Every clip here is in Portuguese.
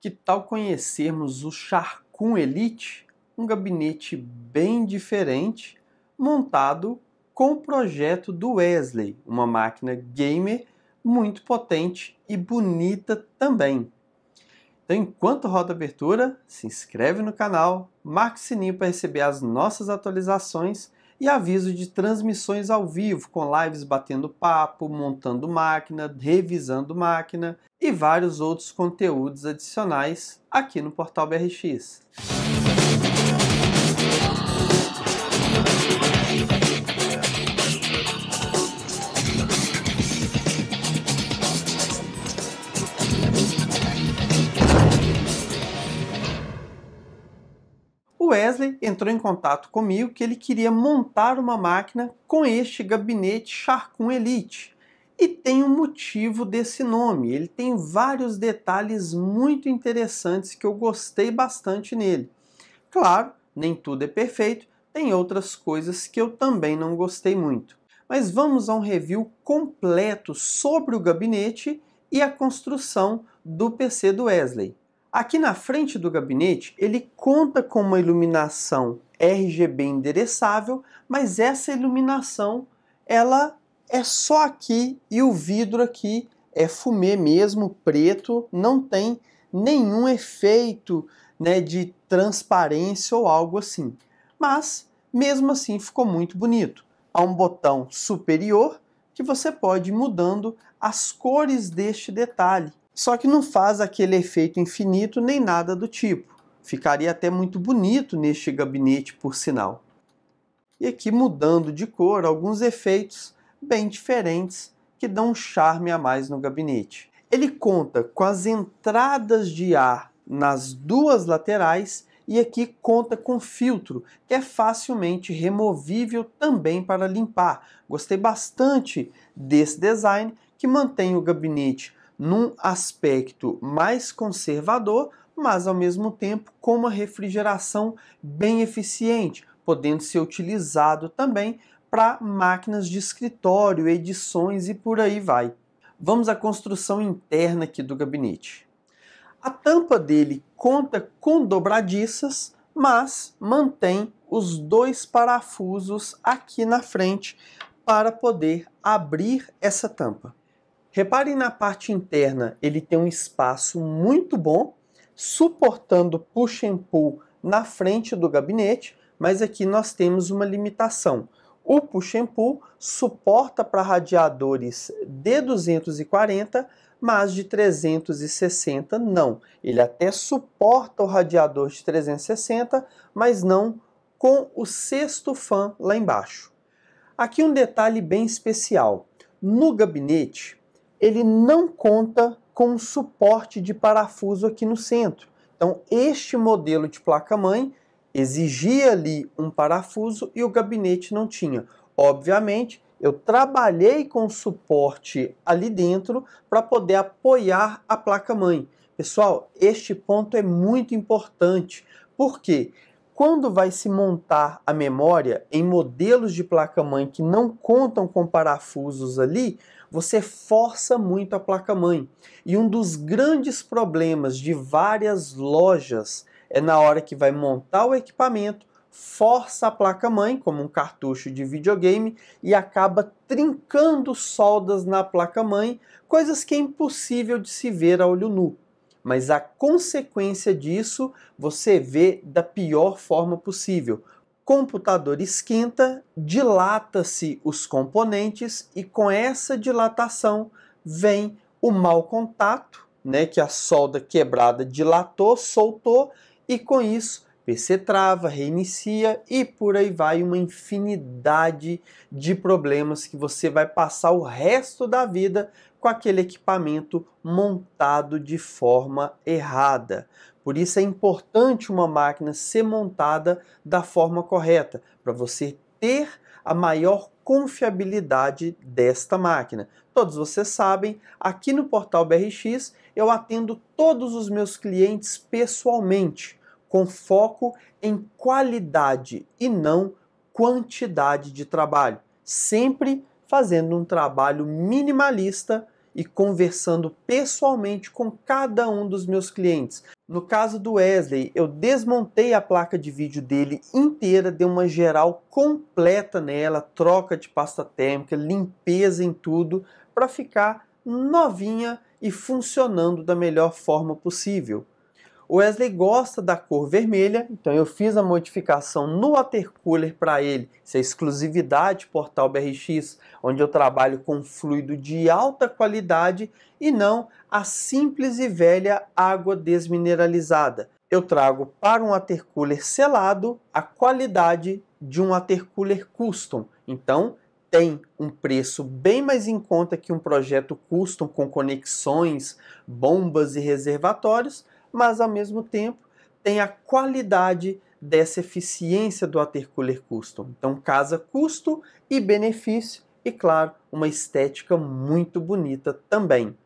Que tal conhecermos o Charcun Elite, um gabinete bem diferente, montado com o projeto do Wesley, uma máquina gamer muito potente e bonita também. Então, enquanto roda a abertura, se inscreve no canal, marque o sininho para receber as nossas atualizações e aviso de transmissões ao vivo, com lives batendo papo, montando máquina, revisando máquina e vários outros conteúdos adicionais aqui no portal BRX. Wesley entrou em contato comigo que ele queria montar uma máquina com este gabinete Sharkun Elite. E tem um motivo desse nome, ele tem vários detalhes muito interessantes que eu gostei bastante nele. Claro, nem tudo é perfeito, tem outras coisas que eu também não gostei muito. Mas vamos a um review completo sobre o gabinete e a construção do PC do Wesley. Aqui na frente do gabinete, ele conta com uma iluminação RGB endereçável, mas essa iluminação ela é só aqui e o vidro aqui é fumê mesmo, preto, não tem nenhum efeito né, de transparência ou algo assim. Mas mesmo assim ficou muito bonito. Há um botão superior que você pode ir mudando as cores deste detalhe só que não faz aquele efeito infinito nem nada do tipo. Ficaria até muito bonito neste gabinete, por sinal. E aqui mudando de cor alguns efeitos bem diferentes que dão um charme a mais no gabinete. Ele conta com as entradas de ar nas duas laterais e aqui conta com filtro, que é facilmente removível também para limpar. Gostei bastante desse design que mantém o gabinete num aspecto mais conservador, mas ao mesmo tempo com uma refrigeração bem eficiente, podendo ser utilizado também para máquinas de escritório, edições e por aí vai. Vamos à construção interna aqui do gabinete. A tampa dele conta com dobradiças, mas mantém os dois parafusos aqui na frente para poder abrir essa tampa. Reparem na parte interna, ele tem um espaço muito bom, suportando push and pull na frente do gabinete, mas aqui nós temos uma limitação. O push and pull suporta para radiadores de 240, mas de 360 não. Ele até suporta o radiador de 360, mas não com o sexto fã lá embaixo. Aqui um detalhe bem especial. No gabinete, ele não conta com suporte de parafuso aqui no centro. Então, este modelo de placa-mãe exigia ali um parafuso e o gabinete não tinha. Obviamente, eu trabalhei com suporte ali dentro para poder apoiar a placa-mãe. Pessoal, este ponto é muito importante, porque quando vai se montar a memória em modelos de placa-mãe que não contam com parafusos ali, você força muito a placa-mãe. E um dos grandes problemas de várias lojas é na hora que vai montar o equipamento, força a placa-mãe, como um cartucho de videogame, e acaba trincando soldas na placa-mãe, coisas que é impossível de se ver a olho nu. Mas a consequência disso você vê da pior forma possível, computador esquenta, dilata-se os componentes e com essa dilatação vem o mau contato, né, que a solda quebrada dilatou, soltou e com isso PC trava, reinicia e por aí vai uma infinidade de problemas que você vai passar o resto da vida com aquele equipamento montado de forma errada. Por isso é importante uma máquina ser montada da forma correta, para você ter a maior confiabilidade desta máquina. Todos vocês sabem, aqui no portal BRX eu atendo todos os meus clientes pessoalmente, com foco em qualidade e não quantidade de trabalho, sempre fazendo um trabalho minimalista e conversando pessoalmente com cada um dos meus clientes, no caso do Wesley, eu desmontei a placa de vídeo dele inteira, dei uma geral completa nela, troca de pasta térmica, limpeza em tudo, para ficar novinha e funcionando da melhor forma possível. O Wesley gosta da cor vermelha, então eu fiz a modificação no cooler para ele. Isso é exclusividade Portal BRX, onde eu trabalho com fluido de alta qualidade e não a simples e velha água desmineralizada. Eu trago para um cooler selado a qualidade de um cooler custom. Então, tem um preço bem mais em conta que um projeto custom com conexões, bombas e reservatórios, mas ao mesmo tempo tem a qualidade dessa eficiência do watercooler custom. Então casa custo e benefício e claro, uma estética muito bonita também.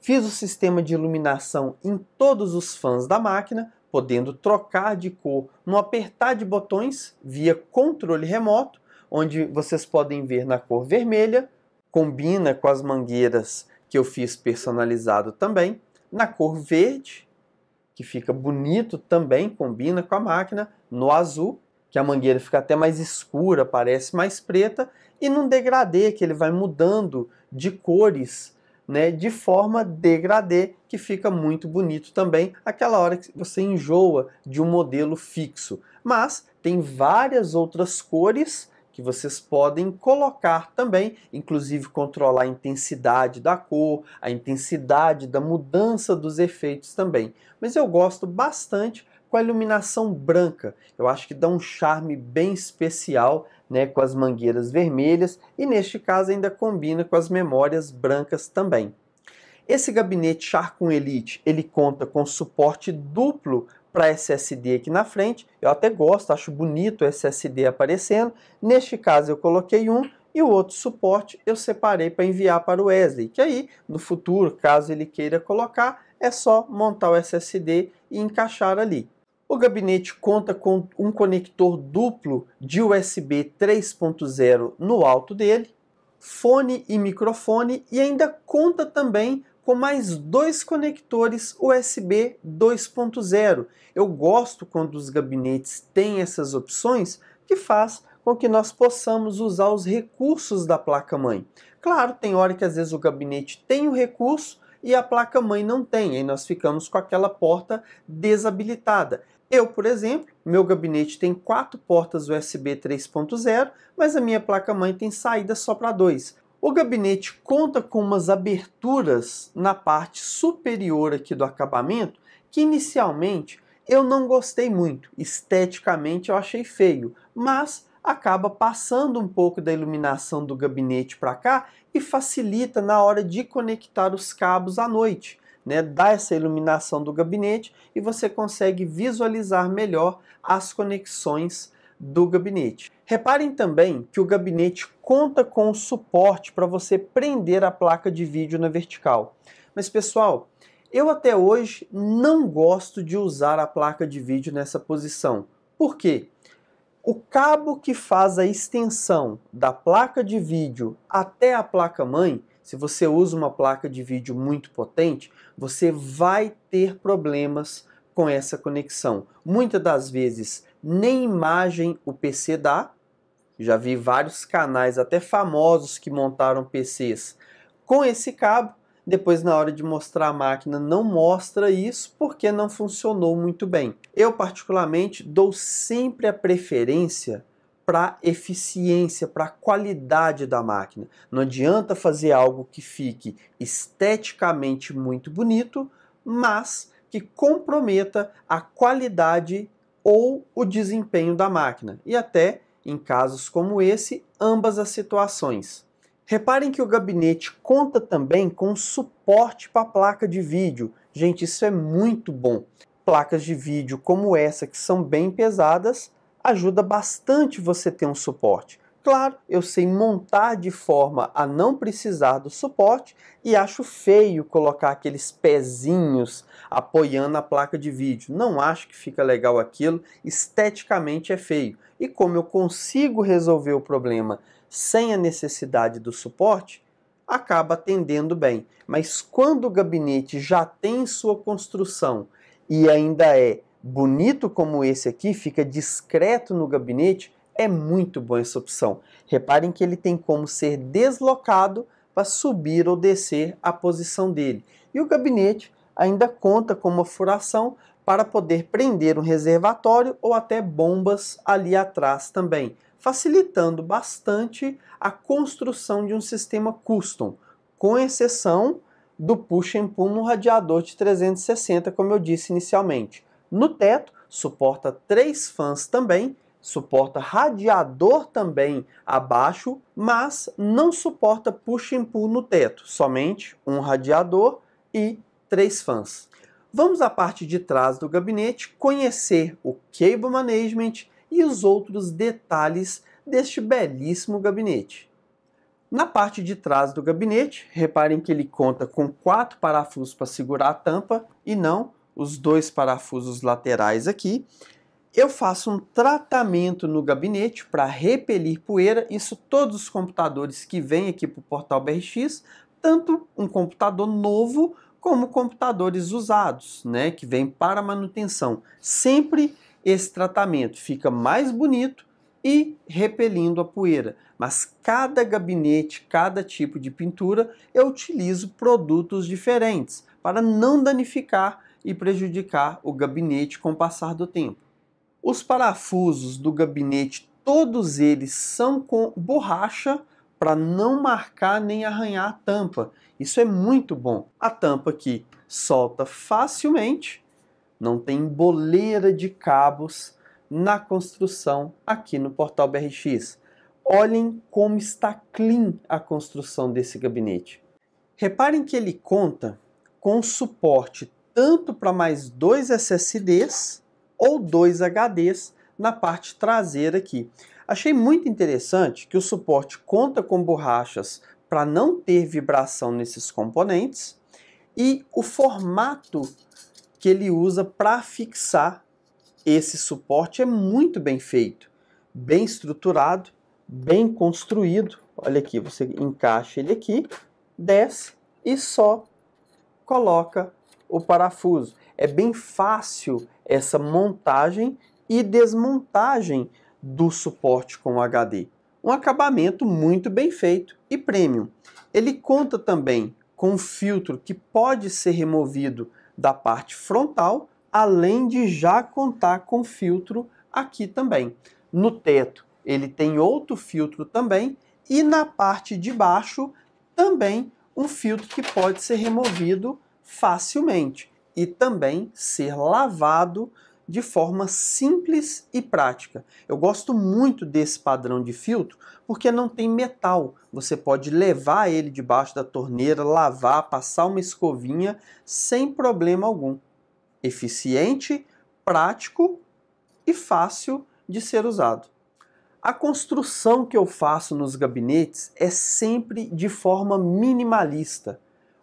Fiz o sistema de iluminação em todos os fãs da máquina, podendo trocar de cor no apertar de botões via controle remoto, onde vocês podem ver na cor vermelha, combina com as mangueiras que eu fiz personalizado também, na cor verde, que fica bonito, também combina com a máquina, no azul, que a mangueira fica até mais escura, parece mais preta, e num degradê, que ele vai mudando de cores, né, de forma degradê, que fica muito bonito também, aquela hora que você enjoa de um modelo fixo. Mas tem várias outras cores que vocês podem colocar também, inclusive controlar a intensidade da cor, a intensidade da mudança dos efeitos também. Mas eu gosto bastante com a iluminação branca. Eu acho que dá um charme bem especial né, com as mangueiras vermelhas e neste caso ainda combina com as memórias brancas também. Esse gabinete Charcon Elite ele conta com suporte duplo para SSD aqui na frente. Eu até gosto, acho bonito o SSD aparecendo. Neste caso eu coloquei um e o outro suporte eu separei para enviar para o Wesley, que aí no futuro, caso ele queira colocar, é só montar o SSD e encaixar ali. O gabinete conta com um conector duplo de USB 3.0 no alto dele, fone e microfone e ainda conta também com mais dois conectores USB 2.0. Eu gosto quando os gabinetes têm essas opções que faz com que nós possamos usar os recursos da placa-mãe. Claro, tem hora que às vezes o gabinete tem o recurso e a placa-mãe não tem, aí nós ficamos com aquela porta desabilitada. Eu, por exemplo, meu gabinete tem quatro portas USB 3.0, mas a minha placa-mãe tem saída só para dois. O gabinete conta com umas aberturas na parte superior aqui do acabamento que inicialmente eu não gostei muito, esteticamente eu achei feio, mas acaba passando um pouco da iluminação do gabinete para cá e facilita na hora de conectar os cabos à noite. Né, dá essa iluminação do gabinete e você consegue visualizar melhor as conexões do gabinete. Reparem também que o gabinete conta com suporte para você prender a placa de vídeo na vertical. Mas pessoal, eu até hoje não gosto de usar a placa de vídeo nessa posição. Por quê? O cabo que faz a extensão da placa de vídeo até a placa mãe, se você usa uma placa de vídeo muito potente, você vai ter problemas com essa conexão. Muitas das vezes nem imagem o PC dá. Já vi vários canais, até famosos, que montaram PCs com esse cabo. Depois, na hora de mostrar a máquina, não mostra isso porque não funcionou muito bem. Eu, particularmente, dou sempre a preferência para eficiência, para qualidade da máquina. Não adianta fazer algo que fique esteticamente muito bonito, mas que comprometa a qualidade ou o desempenho da máquina, e até, em casos como esse, ambas as situações. Reparem que o gabinete conta também com suporte para placa de vídeo. Gente, isso é muito bom. Placas de vídeo como essa, que são bem pesadas, ajuda bastante você ter um suporte. Claro, eu sei montar de forma a não precisar do suporte e acho feio colocar aqueles pezinhos apoiando a placa de vídeo. Não acho que fica legal aquilo, esteticamente é feio. E como eu consigo resolver o problema sem a necessidade do suporte, acaba atendendo bem. Mas quando o gabinete já tem sua construção e ainda é bonito como esse aqui, fica discreto no gabinete, é muito bom essa opção. Reparem que ele tem como ser deslocado para subir ou descer a posição dele. E o gabinete ainda conta com uma furação para poder prender um reservatório ou até bombas ali atrás também, facilitando bastante a construção de um sistema custom, com exceção do push and pull no radiador de 360, como eu disse inicialmente. No teto, suporta três fãs também suporta radiador também abaixo, mas não suporta push and pull no teto, somente um radiador e três fãs. Vamos à parte de trás do gabinete conhecer o cable management e os outros detalhes deste belíssimo gabinete. Na parte de trás do gabinete, reparem que ele conta com quatro parafusos para segurar a tampa e não os dois parafusos laterais aqui. Eu faço um tratamento no gabinete para repelir poeira, isso todos os computadores que vêm aqui para o portal BRX, tanto um computador novo como computadores usados, né, que vêm para manutenção. Sempre esse tratamento fica mais bonito e repelindo a poeira. Mas cada gabinete, cada tipo de pintura, eu utilizo produtos diferentes para não danificar e prejudicar o gabinete com o passar do tempo. Os parafusos do gabinete, todos eles são com borracha para não marcar nem arranhar a tampa. Isso é muito bom. A tampa aqui solta facilmente, não tem boleira de cabos na construção aqui no portal BRX. Olhem como está clean a construção desse gabinete. Reparem que ele conta com suporte tanto para mais dois SSDs ou dois HDs na parte traseira aqui. Achei muito interessante que o suporte conta com borrachas para não ter vibração nesses componentes e o formato que ele usa para fixar esse suporte é muito bem feito, bem estruturado, bem construído. Olha aqui, você encaixa ele aqui, desce e só coloca o parafuso. É bem fácil essa montagem e desmontagem do suporte com HD. Um acabamento muito bem feito e premium. Ele conta também com um filtro que pode ser removido da parte frontal, além de já contar com filtro aqui também. No teto, ele tem outro filtro também e na parte de baixo também um filtro que pode ser removido facilmente e também ser lavado de forma simples e prática. Eu gosto muito desse padrão de filtro porque não tem metal. Você pode levar ele debaixo da torneira, lavar, passar uma escovinha sem problema algum. Eficiente, prático e fácil de ser usado. A construção que eu faço nos gabinetes é sempre de forma minimalista.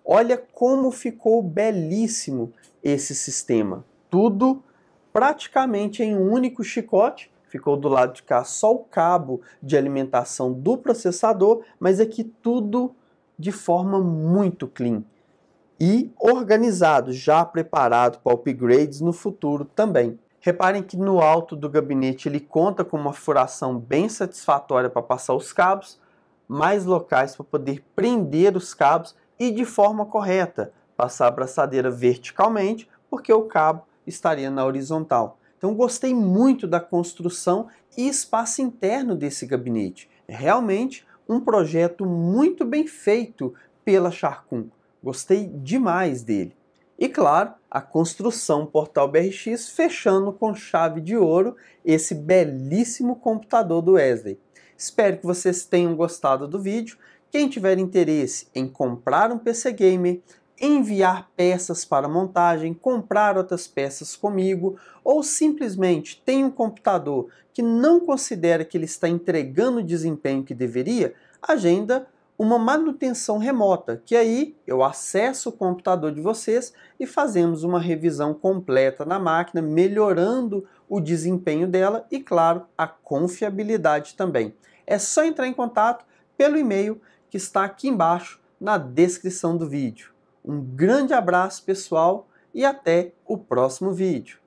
Olha como ficou belíssimo esse sistema. Tudo praticamente em um único chicote. Ficou do lado de cá só o cabo de alimentação do processador, mas aqui tudo de forma muito clean e organizado, já preparado para upgrades no futuro também. Reparem que no alto do gabinete ele conta com uma furação bem satisfatória para passar os cabos, mais locais para poder prender os cabos e de forma correta, passar a braçadeira verticalmente, porque o cabo estaria na horizontal. Então gostei muito da construção e espaço interno desse gabinete. É realmente um projeto muito bem feito pela Charcum. Gostei demais dele. E claro, a construção Portal BRX fechando com chave de ouro esse belíssimo computador do Wesley. Espero que vocês tenham gostado do vídeo. Quem tiver interesse em comprar um PC Gamer, enviar peças para montagem, comprar outras peças comigo, ou simplesmente tem um computador que não considera que ele está entregando o desempenho que deveria, agenda uma manutenção remota, que aí eu acesso o computador de vocês e fazemos uma revisão completa na máquina, melhorando o desempenho dela e, claro, a confiabilidade também. É só entrar em contato pelo e-mail que está aqui embaixo na descrição do vídeo. Um grande abraço pessoal e até o próximo vídeo.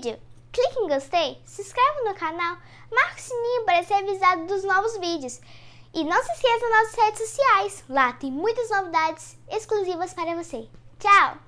vídeo, clique em gostei, se inscreva no canal, marque o sininho para ser avisado dos novos vídeos. E não se esqueça das nossas redes sociais, lá tem muitas novidades exclusivas para você. Tchau!